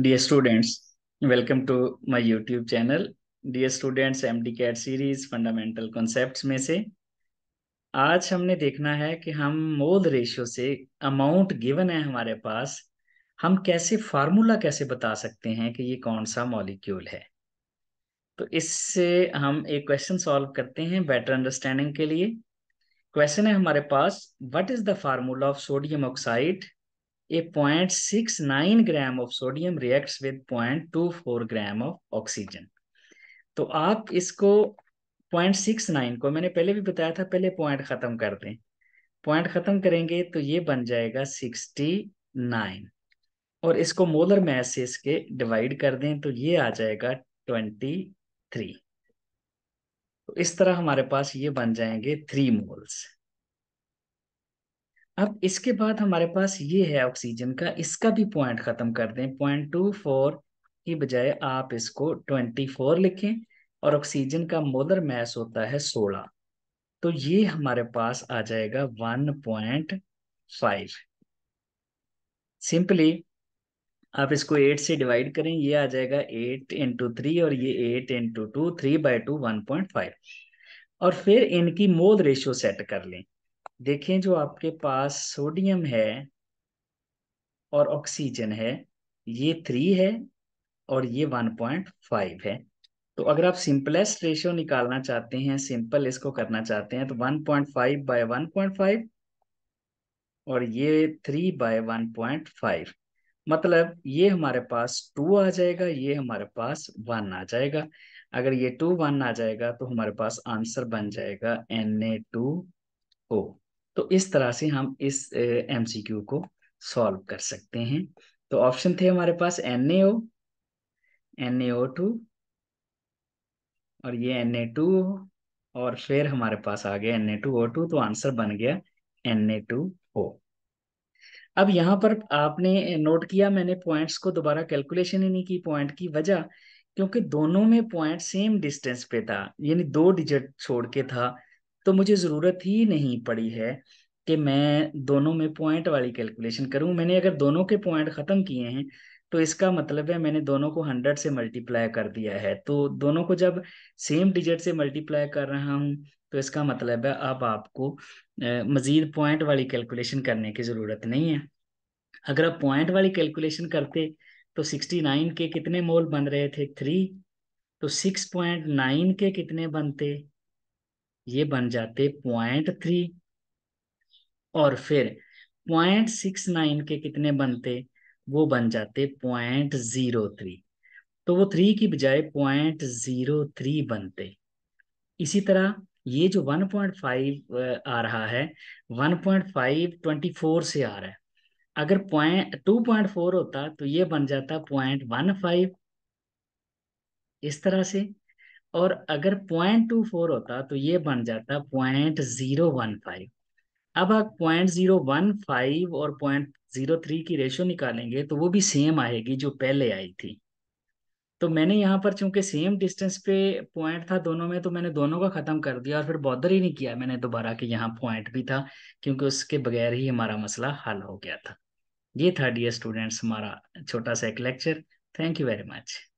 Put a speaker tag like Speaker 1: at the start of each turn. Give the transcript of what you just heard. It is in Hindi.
Speaker 1: Dear students, welcome to my YouTube channel dear students MDCAT series fundamental में से आज हमने देखना है कि हम मोद रेशियो से अमाउंट गिवन है हमारे पास हम कैसे फार्मूला कैसे बता सकते हैं कि ये कौन सा मॉलिक्यूल है तो इससे हम एक क्वेश्चन सॉल्व करते हैं बेटर अंडरस्टैंडिंग के लिए क्वेश्चन है हमारे पास what is the formula of sodium oxide a 0.69 gram of sodium reacts with 0.24 gram of oxygen. तो आप इसको 0.69 को मैंने पहले भी बताया था पहले पॉइंट खत्म कर दें पॉइंट खत्म करेंगे तो ये बन जाएगा 69 और इसको मोलर मैस से इसके डिवाइड कर दें तो ये आ जाएगा 23 तो इस तरह हमारे पास ये बन जाएंगे थ्री मोल्स अब इसके बाद हमारे पास ये है ऑक्सीजन का इसका भी पॉइंट खत्म कर दें पॉइंट टू फोर की बजाय आप इसको ट्वेंटी फोर लिखें और ऑक्सीजन का मोलर मैस होता है सोलह तो ये हमारे पास आ जाएगा वन पॉइंट फाइव सिंपली आप इसको एट से डिवाइड करें ये आ जाएगा एट इंटू थ्री और ये eight into two three by two one point five और फिर इनकी मोल रेशियो सेट कर लें देखें जो आपके पास सोडियम है और ऑक्सीजन है ये थ्री है और ये वन पॉइंट फाइव है तो अगर आप सिंपलेस्ट रेशियो निकालना चाहते हैं सिंपल इसको करना चाहते हैं तो one point five by one point five और ये three by one point five मतलब ये हमारे पास टू आ जाएगा ये हमारे पास वन आ जाएगा अगर ये टू वन आ जाएगा तो हमारे पास आंसर बन जाएगा एन ए टू ओ तो इस तरह से हम इस एम को सॉल्व कर सकते हैं तो ऑप्शन थे हमारे पास N A O N A two और ये एन ए टू और फिर हमारे पास आ गया N A two O two तो आंसर बन गया एन ए टू ओ अब यहाँ पर आपने नोट किया मैंने पॉइंट्स को दोबारा कैलकुलेशन ही नहीं की पॉइंट की वजह क्योंकि दोनों में पॉइंट सेम डिस्टेंस पे था यानी दो डिजिट छोड़ के था तो मुझे ज़रूरत ही नहीं पड़ी है कि मैं दोनों में पॉइंट वाली कैलकुलेशन करूं मैंने अगर दोनों के पॉइंट ख़त्म किए हैं तो इसका मतलब है मैंने दोनों को हंड्रेड से मल्टीप्लाई कर दिया है तो दोनों को जब सेम डिजिट से मल्टीप्लाई कर रहा हूँ तो इसका मतलब है अब आपको मज़ीद पॉइंट वाली कैलकुलेशन करने की ज़रूरत नहीं है अगर आप पॉइंट वाली कैलकुलेशन करते तो सिक्सटी नाइन के कितने मोल बन रहे थे थ्री तो सिक्स पॉइंट नाइन के कितने बनते ये बन जाते पॉइंट थ्री और फिर पॉइंट सिक्स नाइन के कितने बनते वो बन जाते पॉइंट जीरो थ्री तो वो थ्री की बजाय पॉइंट जीरो थ्री बनते इसी तरह ये जो वन पॉइंट फाइव आ रहा है one point five twenty four से आ रहा है अगर पॉइंट टू पॉइंट फोर होता तो ये बन जाता पॉइंट वन फाइव इस तरह से और अगर पॉइंट टू फोर होता तो ये बन जाता पॉइंट जीरो वन फाइव अब आप पॉइंट जीरो वन फाइव और पॉइंट जीरो थ्री की रेशो निकालेंगे तो वो भी सेम आएगी जो पहले आई थी तो मैंने यहाँ पर चूंकि सेम डिस्टेंस पे पॉइंट था दोनों में तो मैंने दोनों का ख़त्म कर दिया और फिर बॉदर ही नहीं किया मैंने दोबारा कि यहाँ पॉइंट भी था क्योंकि उसके बगैर ही हमारा मसला हल हो गया था ये था डियर स्टूडेंट्स हमारा छोटा सा एक lecture thank you very much